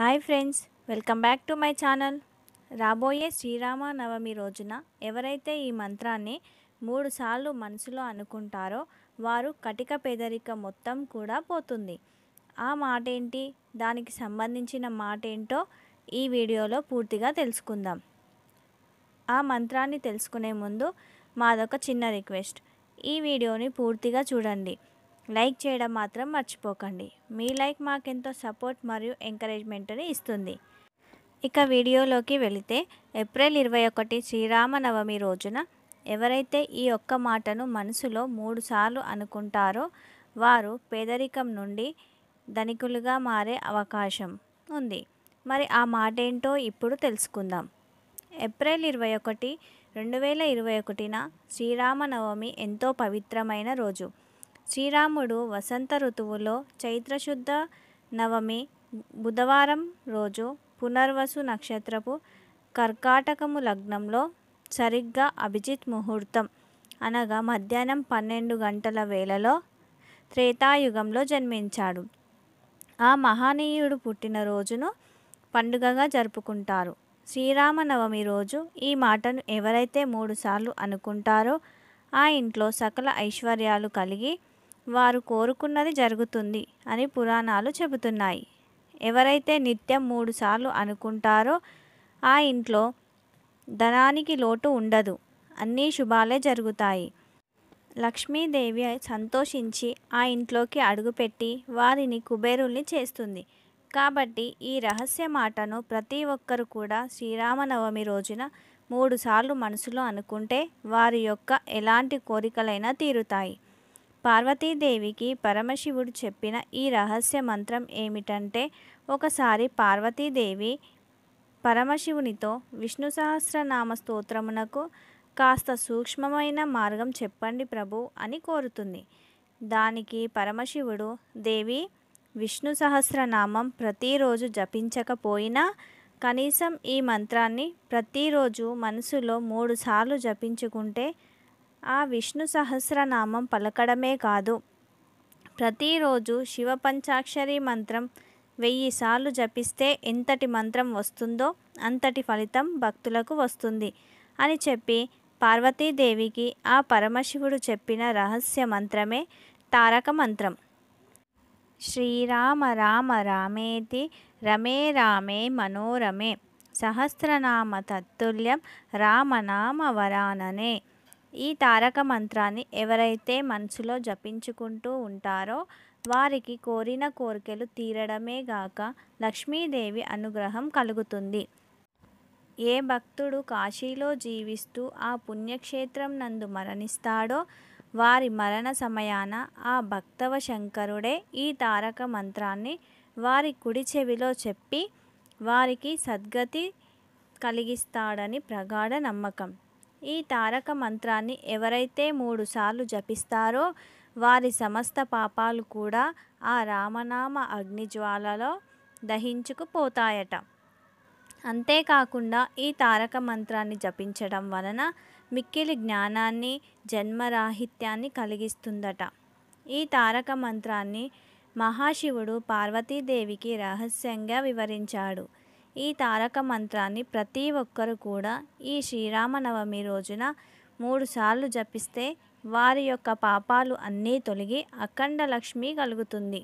hi friends welcome back to my channel రాబోయే శ్రీరామ నవమి రోజున ఎవరైతే ఈ మంత్రాన్ని మూడుసార్లు మనసులో అనుకుంటారో వారు కటిక పేదరిక మొత్తం కూడా పోతుంది ఆ మాట ఏంటి దానికి సంబంధించిన మాట ఏంటో ఈ వీడియోలో పూర్తిగా తెలుసుకుందాం ఆ మంత్రాన్ని తెలుసుకునే ముందు మాదొక చిన్న రిక్వెస్ట్ ఈ వీడియోని పూర్తిగా చూడండి లైక్ చేయడం మాత్రం మర్చిపోకండి మీ లైక్ మాకెంతో సపోర్ట్ మరియు ఎంకరేజ్మెంట్ని ఇస్తుంది ఇక వీడియోలోకి వెళితే ఏప్రిల్ ఇరవై ఒకటి శ్రీరామనవమి రోజున ఎవరైతే ఈ ఒక్క మాటను మనసులో మూడుసార్లు అనుకుంటారో వారు పేదరికం నుండి ధనికులుగా మారే అవకాశం ఉంది మరి ఆ మాట ఏంటో ఇప్పుడు తెలుసుకుందాం ఏప్రిల్ ఇరవై ఒకటి రెండు వేల ఇరవై ఒకటిన శ్రీరామనవమి ఎంతో పవిత్రమైన రోజు శ్రీరాముడు వసంత ఋతువులో చైత్రశుద్ధ నవమి బుధవారం రోజు పునర్వసు నక్షత్రపు కర్కాటకము లగ్నంలో సరిగ్గా అభిజిత్ ముహూర్తం అనగా మధ్యాహ్నం పన్నెండు గంటల వేళలో త్రేతాయుగంలో జన్మించాడు ఆ మహానీయుడు పుట్టినరోజును పండుగగా జరుపుకుంటారు శ్రీరామనవమి రోజు ఈ మాటను ఎవరైతే మూడుసార్లు అనుకుంటారో ఆ ఇంట్లో సకల ఐశ్వర్యాలు కలిగి వారు కోరుకున్నది జరుగుతుంది అని పురాణాలు చెబుతున్నాయి ఎవరైతే నిత్యం మూడుసార్లు అనుకుంటారో ఆ ఇంట్లో ధనానికి లోటు ఉండదు అన్నీ శుభాలే జరుగుతాయి లక్ష్మీదేవి సంతోషించి ఆ ఇంట్లోకి అడుగుపెట్టి వారిని కుబేరుల్ని చేస్తుంది కాబట్టి ఈ రహస్య మాటను ప్రతి ఒక్కరు కూడా శ్రీరామనవమి రోజున మూడుసార్లు మనసులో అనుకుంటే వారి యొక్క ఎలాంటి కోరికలైనా తీరుతాయి పార్వతీదేవికి పరమశివుడు చెప్పిన ఈ రహస్య మంత్రం ఏమిటంటే ఒకసారి పార్వతీదేవి పరమశివునితో విష్ణు సహస్రనామ స్తోత్రమునకు కాస్త సూక్ష్మమైన మార్గం చెప్పండి ప్రభు అని కోరుతుంది దానికి పరమశివుడు దేవి విష్ణు సహస్రనామం ప్రతిరోజు జపించకపోయినా కనీసం ఈ మంత్రాన్ని ప్రతిరోజు మనసులో మూడుసార్లు జపించుకుంటే ఆ విష్ణు సహస్రనామం పలకడమే కాదు ప్రతిరోజు శివ పంచాక్షరి మంత్రం వెయ్యిసార్లు జపిస్తే ఎంతటి మంత్రం వస్తుందో అంతటి ఫలితం భక్తులకు వస్తుంది అని చెప్పి పార్వతీదేవికి ఆ పరమశివుడు చెప్పిన రహస్య మంత్రమే తారక మంత్రం శ్రీరామ రామ రామేతి రమే రామే మనోరమే సహస్రనామ తత్తుల్యం రామనామ వరాననే ఈ తారక మంత్రాన్ని ఎవరైతే మనసులో జపించుకుంటూ ఉంటారో వారికి కోరిన కోరికలు తీరడమే గాక లక్ష్మీదేవి అనుగ్రహం కలుగుతుంది ఏ భక్తుడు కాశీలో జీవిస్తూ ఆ పుణ్యక్షేత్రం నందు మరణిస్తాడో వారి మరణ సమయాన ఆ భక్తవ శంకరుడే ఈ తారక మంత్రాన్ని వారి కుడి చెవిలో చెప్పి వారికి సద్గతి కలిగిస్తాడని ప్రగాఢ నమ్మకం ఈ తారక మంత్రాన్ని ఎవరైతే మూడుసార్లు జపిస్తారో వారి సమస్త పాపాలు కూడా ఆ రామనామ అగ్నిజ్వాలలో దహించుకుపోతాయట అంతేకాకుండా ఈ తారక మంత్రాన్ని జపించడం వలన మిక్కిలి జ్ఞానాన్ని జన్మరాహిత్యాన్ని కలిగిస్తుందట ఈ తారక మంత్రాన్ని మహాశివుడు పార్వతీదేవికి రహస్యంగా వివరించాడు ఈ తారక మంత్రాన్ని ప్రతి ఒక్కరు కూడా ఈ శ్రీరామనవమి రోజున మూడుసార్లు జపిస్తే వారి యొక్క పాపాలు అన్నీ తొలగి అఖండ లక్ష్మి కలుగుతుంది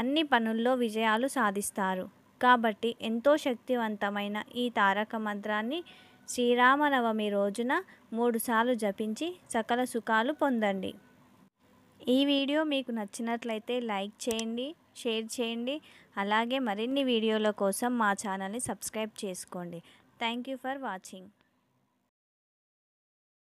అన్ని పనుల్లో విజయాలు సాధిస్తారు కాబట్టి ఎంతో శక్తివంతమైన ఈ తారక మంత్రాన్ని శ్రీరామనవమి రోజున మూడుసార్లు జపించి సకల సుఖాలు పొందండి ఈ వీడియో మీకు నచ్చినట్లయితే లైక్ చేయండి షేర్ చేయండి అలాగే మరిన్ని వీడియోల కోసం మా ఛానల్ని సబ్స్క్రైబ్ చేసుకోండి థ్యాంక్ యూ ఫర్ వాచింగ్